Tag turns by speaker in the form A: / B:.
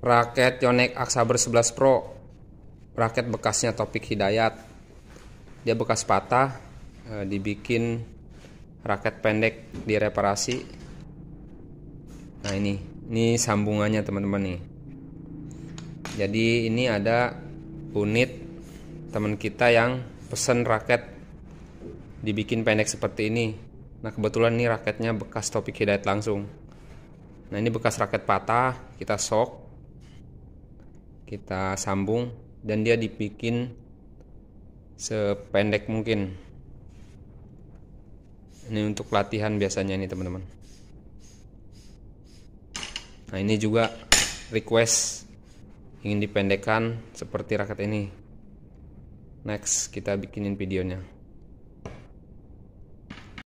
A: Raket Yonex Aksaber 11 Pro. Raket bekasnya Topik Hidayat. Dia bekas patah, e, dibikin raket pendek direparasi. Nah ini, ini sambungannya teman-teman nih. Jadi ini ada unit teman kita yang pesen raket dibikin pendek seperti ini. Nah kebetulan ini raketnya bekas Topik Hidayat langsung. Nah ini bekas raket patah, kita sok kita sambung dan dia dibikin sependek mungkin ini untuk latihan biasanya ini teman-teman nah ini juga request ingin dipendekkan seperti raket ini next kita bikinin videonya